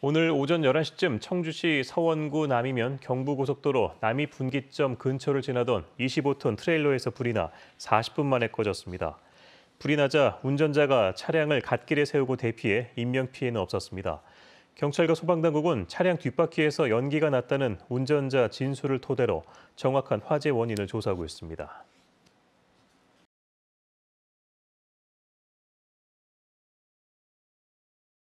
오늘 오전 11시쯤 청주시 서원구 남이면 경부고속도로 남이 분기점 근처를 지나던 25톤 트레일러에서 불이 나 40분 만에 꺼졌습니다. 불이 나자 운전자가 차량을 갓길에 세우고 대피해 인명피해는 없었습니다. 경찰과 소방당국은 차량 뒷바퀴에서 연기가 났다는 운전자 진술을 토대로 정확한 화재 원인을 조사하고 있습니다.